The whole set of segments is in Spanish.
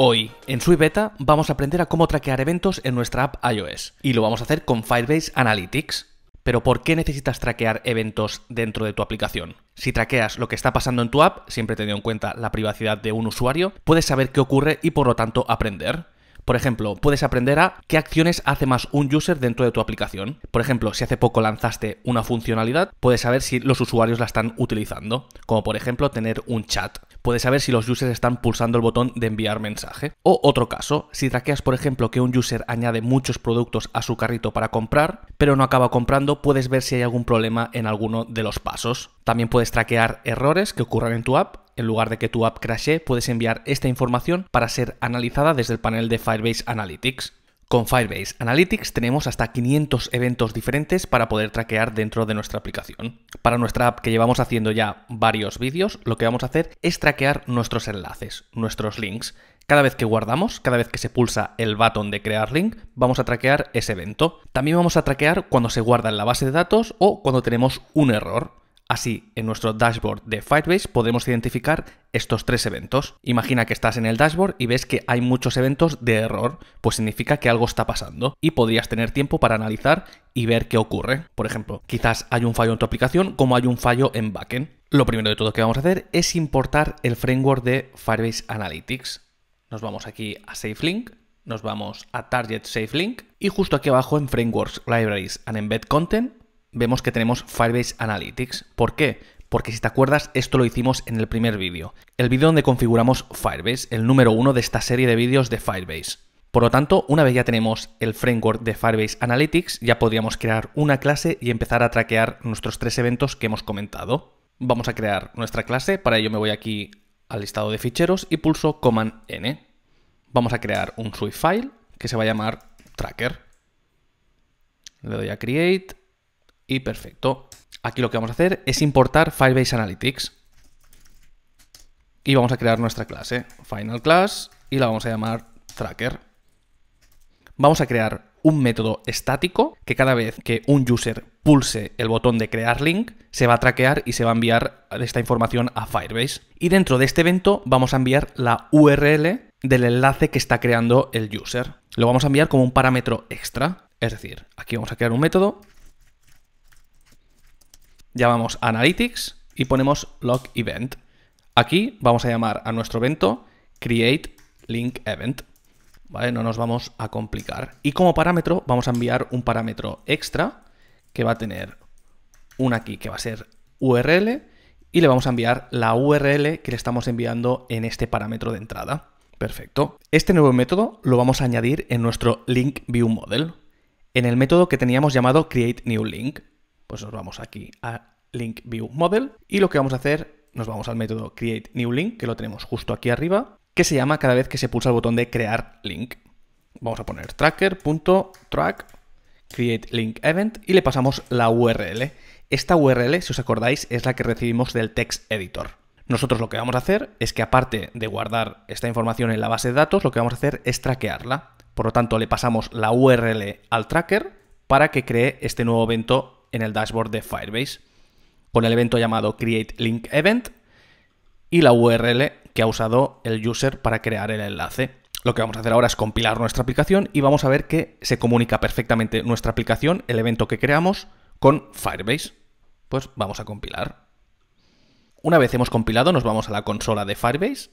Hoy, en Sui Beta, vamos a aprender a cómo traquear eventos en nuestra app iOS, y lo vamos a hacer con Firebase Analytics. Pero ¿por qué necesitas traquear eventos dentro de tu aplicación? Si traqueas lo que está pasando en tu app, siempre teniendo en cuenta la privacidad de un usuario, puedes saber qué ocurre y por lo tanto aprender. Por ejemplo, puedes aprender a qué acciones hace más un user dentro de tu aplicación. Por ejemplo, si hace poco lanzaste una funcionalidad, puedes saber si los usuarios la están utilizando, como por ejemplo tener un chat puedes saber si los users están pulsando el botón de enviar mensaje. O otro caso, si traqueas por ejemplo que un user añade muchos productos a su carrito para comprar, pero no acaba comprando, puedes ver si hay algún problema en alguno de los pasos. También puedes traquear errores que ocurran en tu app en lugar de que tu app crashe, puedes enviar esta información para ser analizada desde el panel de Firebase Analytics. Con Firebase Analytics tenemos hasta 500 eventos diferentes para poder traquear dentro de nuestra aplicación. Para nuestra app que llevamos haciendo ya varios vídeos, lo que vamos a hacer es traquear nuestros enlaces, nuestros links. Cada vez que guardamos, cada vez que se pulsa el botón de crear link, vamos a traquear ese evento. También vamos a traquear cuando se guarda en la base de datos o cuando tenemos un error. Así, en nuestro dashboard de Firebase podemos identificar estos tres eventos. Imagina que estás en el dashboard y ves que hay muchos eventos de error, pues significa que algo está pasando y podrías tener tiempo para analizar y ver qué ocurre. Por ejemplo, quizás hay un fallo en tu aplicación como hay un fallo en backend. Lo primero de todo que vamos a hacer es importar el framework de Firebase Analytics. Nos vamos aquí a SafeLink, nos vamos a Target SafeLink y justo aquí abajo en Frameworks, Libraries and Embed Content vemos que tenemos Firebase Analytics. ¿Por qué? Porque si te acuerdas, esto lo hicimos en el primer vídeo. El vídeo donde configuramos Firebase, el número uno de esta serie de vídeos de Firebase. Por lo tanto, una vez ya tenemos el framework de Firebase Analytics, ya podríamos crear una clase y empezar a traquear nuestros tres eventos que hemos comentado. Vamos a crear nuestra clase, para ello me voy aquí al listado de ficheros y pulso Command N. Vamos a crear un Swift file que se va a llamar Tracker. Le doy a Create y perfecto. Aquí lo que vamos a hacer es importar Firebase Analytics. Y vamos a crear nuestra clase, Final Class, y la vamos a llamar Tracker. Vamos a crear un método estático que cada vez que un user pulse el botón de crear link, se va a traquear y se va a enviar esta información a Firebase. Y dentro de este evento vamos a enviar la URL del enlace que está creando el user. Lo vamos a enviar como un parámetro extra. Es decir, aquí vamos a crear un método llamamos Analytics y ponemos Log Event. Aquí vamos a llamar a nuestro evento Create Link Event. No nos vamos a complicar. Y como parámetro vamos a enviar un parámetro extra que va a tener un aquí que va a ser URL y le vamos a enviar la URL que le estamos enviando en este parámetro de entrada. Perfecto. Este nuevo método lo vamos a añadir en nuestro link view model, en el método que teníamos llamado create new link pues nos vamos aquí a Link View Model y lo que vamos a hacer, nos vamos al método Create New Link, que lo tenemos justo aquí arriba, que se llama cada vez que se pulsa el botón de crear link. Vamos a poner tracker.track create y le pasamos la URL. Esta URL, si os acordáis, es la que recibimos del text editor. Nosotros lo que vamos a hacer es que aparte de guardar esta información en la base de datos, lo que vamos a hacer es traquearla. Por lo tanto, le pasamos la URL al tracker para que cree este nuevo evento en el dashboard de Firebase, con el evento llamado Create Link Event y la URL que ha usado el user para crear el enlace. Lo que vamos a hacer ahora es compilar nuestra aplicación y vamos a ver que se comunica perfectamente nuestra aplicación, el evento que creamos, con Firebase. Pues vamos a compilar. Una vez hemos compilado, nos vamos a la consola de Firebase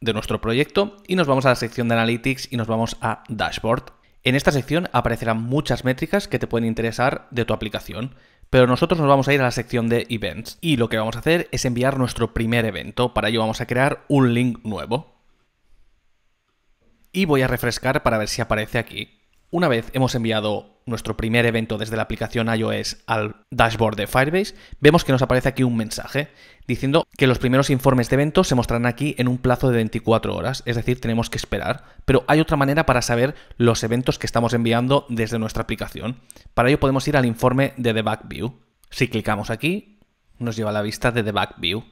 de nuestro proyecto y nos vamos a la sección de Analytics y nos vamos a Dashboard. En esta sección aparecerán muchas métricas que te pueden interesar de tu aplicación, pero nosotros nos vamos a ir a la sección de events y lo que vamos a hacer es enviar nuestro primer evento. Para ello vamos a crear un link nuevo. Y voy a refrescar para ver si aparece aquí. Una vez hemos enviado nuestro primer evento desde la aplicación iOS al dashboard de Firebase, vemos que nos aparece aquí un mensaje diciendo que los primeros informes de eventos se mostrarán aquí en un plazo de 24 horas, es decir, tenemos que esperar. Pero hay otra manera para saber los eventos que estamos enviando desde nuestra aplicación. Para ello podemos ir al informe de Debug View. Si clicamos aquí, nos lleva a la vista de Debug View.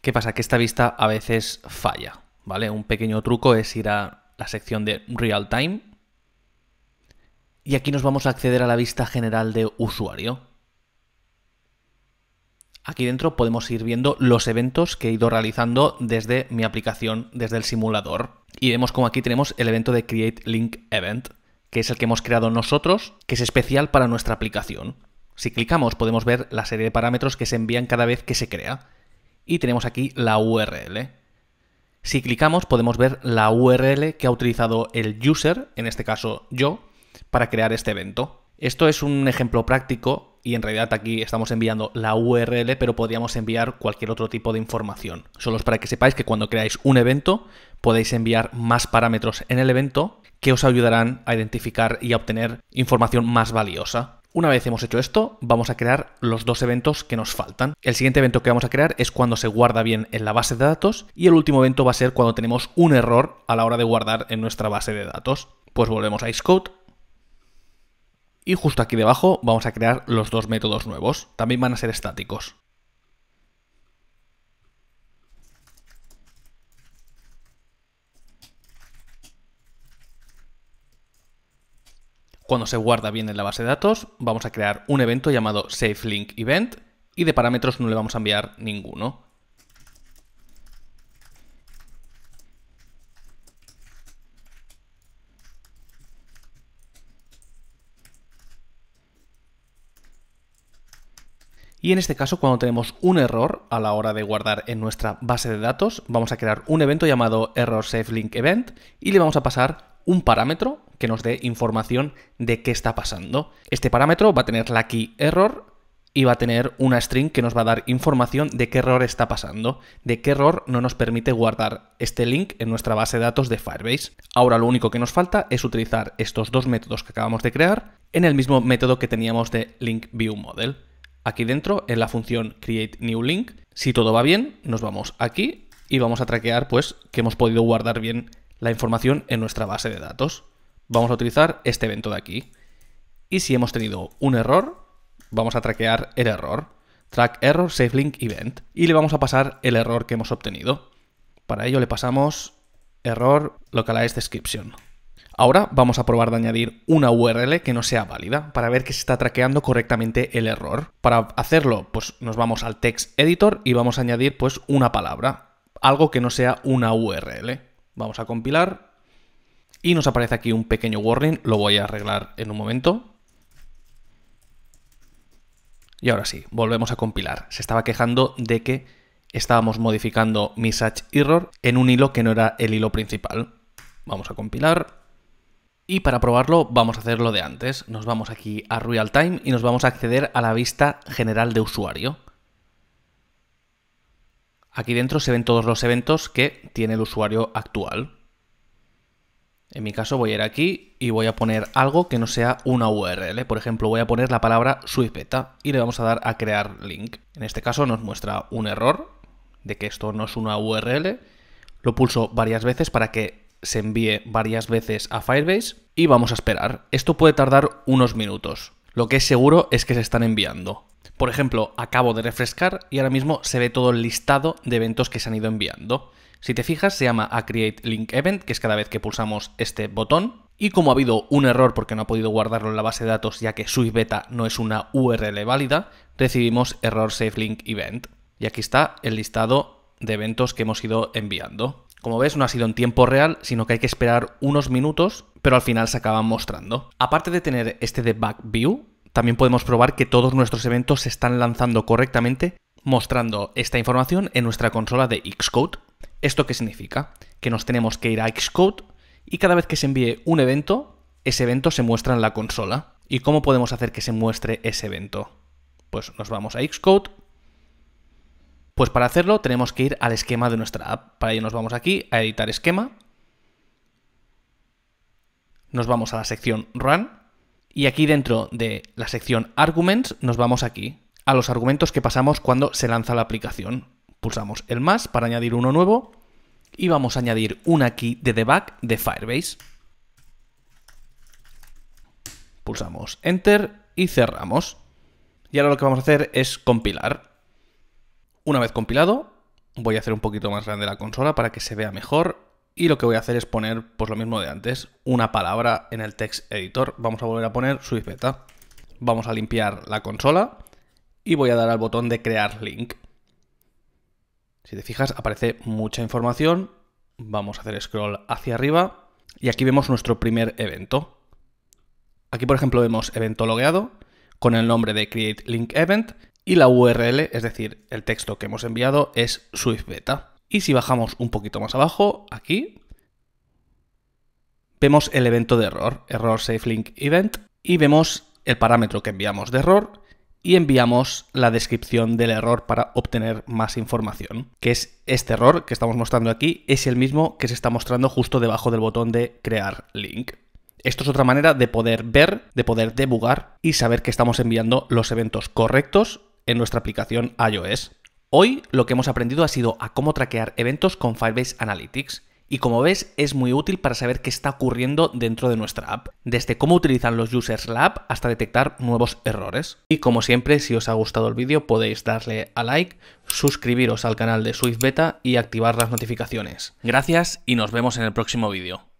¿Qué pasa? Que esta vista a veces falla, ¿vale? Un pequeño truco es ir a la sección de Real Time. Y aquí nos vamos a acceder a la vista general de usuario. Aquí dentro podemos ir viendo los eventos que he ido realizando desde mi aplicación, desde el simulador. Y vemos como aquí tenemos el evento de Create Link Event, que es el que hemos creado nosotros, que es especial para nuestra aplicación. Si clicamos podemos ver la serie de parámetros que se envían cada vez que se crea. Y tenemos aquí la URL. Si clicamos podemos ver la URL que ha utilizado el user, en este caso yo, para crear este evento. Esto es un ejemplo práctico y en realidad aquí estamos enviando la URL, pero podríamos enviar cualquier otro tipo de información. Solo es para que sepáis que cuando creáis un evento podéis enviar más parámetros en el evento que os ayudarán a identificar y a obtener información más valiosa. Una vez hemos hecho esto, vamos a crear los dos eventos que nos faltan. El siguiente evento que vamos a crear es cuando se guarda bien en la base de datos y el último evento va a ser cuando tenemos un error a la hora de guardar en nuestra base de datos. Pues volvemos a Xcode y justo aquí debajo vamos a crear los dos métodos nuevos. También van a ser estáticos. Cuando se guarda bien en la base de datos, vamos a crear un evento llamado SaveLinkEvent y de parámetros no le vamos a enviar ninguno. Y en este caso, cuando tenemos un error a la hora de guardar en nuestra base de datos, vamos a crear un evento llamado ErrorSafeLinkEvent y le vamos a pasar un parámetro que nos dé información de qué está pasando. Este parámetro va a tener la key error y va a tener una string que nos va a dar información de qué error está pasando, de qué error no nos permite guardar este link en nuestra base de datos de Firebase. Ahora lo único que nos falta es utilizar estos dos métodos que acabamos de crear en el mismo método que teníamos de link view model. Aquí dentro, en la función create new link, si todo va bien, nos vamos aquí y vamos a traquear pues que hemos podido guardar bien la información en nuestra base de datos vamos a utilizar este evento de aquí. Y si hemos tenido un error, vamos a traquear el error. Track error safe link event. Y le vamos a pasar el error que hemos obtenido. Para ello le pasamos error localized description. Ahora vamos a probar de añadir una URL que no sea válida para ver que se está traqueando correctamente el error. Para hacerlo, pues nos vamos al text editor y vamos a añadir pues una palabra, algo que no sea una URL. Vamos a compilar y nos aparece aquí un pequeño warning, lo voy a arreglar en un momento. Y ahora sí, volvemos a compilar. Se estaba quejando de que estábamos modificando message error en un hilo que no era el hilo principal. Vamos a compilar. Y para probarlo vamos a hacer lo de antes. Nos vamos aquí a Real Time y nos vamos a acceder a la vista general de usuario. Aquí dentro se ven todos los eventos que tiene el usuario actual. En mi caso voy a ir aquí y voy a poner algo que no sea una URL. Por ejemplo, voy a poner la palabra Beta y le vamos a dar a crear link. En este caso nos muestra un error de que esto no es una URL. Lo pulso varias veces para que se envíe varias veces a Firebase y vamos a esperar. Esto puede tardar unos minutos. Lo que es seguro es que se están enviando. Por ejemplo, acabo de refrescar y ahora mismo se ve todo el listado de eventos que se han ido enviando. Si te fijas, se llama a Create Link Event, que es cada vez que pulsamos este botón. Y como ha habido un error porque no ha podido guardarlo en la base de datos ya que Swift Beta no es una URL válida, recibimos error Save Link Event. Y aquí está el listado de eventos que hemos ido enviando. Como ves, no ha sido en tiempo real, sino que hay que esperar unos minutos, pero al final se acaban mostrando. Aparte de tener este debug View, también podemos probar que todos nuestros eventos se están lanzando correctamente, mostrando esta información en nuestra consola de Xcode. ¿Esto qué significa? Que nos tenemos que ir a Xcode y cada vez que se envíe un evento, ese evento se muestra en la consola. ¿Y cómo podemos hacer que se muestre ese evento? Pues nos vamos a Xcode. Pues para hacerlo tenemos que ir al esquema de nuestra app. Para ello nos vamos aquí a editar esquema. Nos vamos a la sección Run. Y aquí dentro de la sección Arguments nos vamos aquí, a los argumentos que pasamos cuando se lanza la aplicación. Pulsamos el más para añadir uno nuevo y vamos a añadir una aquí de debug de Firebase. Pulsamos Enter y cerramos. Y ahora lo que vamos a hacer es compilar. Una vez compilado, voy a hacer un poquito más grande la consola para que se vea mejor y lo que voy a hacer es poner pues lo mismo de antes, una palabra en el text editor. Vamos a volver a poner su Vamos a limpiar la consola y voy a dar al botón de crear link. Si te fijas, aparece mucha información. Vamos a hacer scroll hacia arriba y aquí vemos nuestro primer evento. Aquí, por ejemplo, vemos evento logueado con el nombre de Create Link Event y la URL, es decir, el texto que hemos enviado es Swift Beta. Y si bajamos un poquito más abajo, aquí, vemos el evento de error, error safe link event, y vemos el parámetro que enviamos de error y enviamos la descripción del error para obtener más información, que es este error que estamos mostrando aquí, es el mismo que se está mostrando justo debajo del botón de crear link. Esto es otra manera de poder ver, de poder debugar y saber que estamos enviando los eventos correctos en nuestra aplicación iOS. Hoy lo que hemos aprendido ha sido a cómo traquear eventos con Firebase Analytics y como ves, es muy útil para saber qué está ocurriendo dentro de nuestra app, desde cómo utilizan los users la app hasta detectar nuevos errores. Y como siempre, si os ha gustado el vídeo, podéis darle a like, suscribiros al canal de Swift Beta y activar las notificaciones. Gracias y nos vemos en el próximo vídeo.